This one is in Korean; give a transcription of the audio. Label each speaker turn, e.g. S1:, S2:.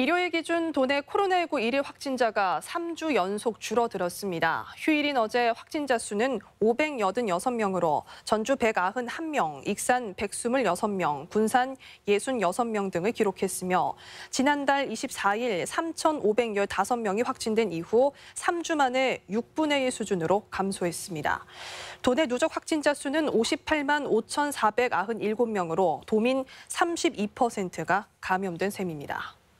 S1: 일요일 기준 도내 코로나19 1일 확진자가 3주 연속 줄어들었습니다. 휴일인 어제 확진자 수는 586명으로 전주 191명, 익산 126명, 군산 66명 등을 기록했으며 지난달 24일 3,515명이 확진된 이후 3주 만에 6분의 1 수준으로 감소했습니다. 도내 누적 확진자 수는 58만 5,497명으로 도민 32%가 감염된 셈입니다.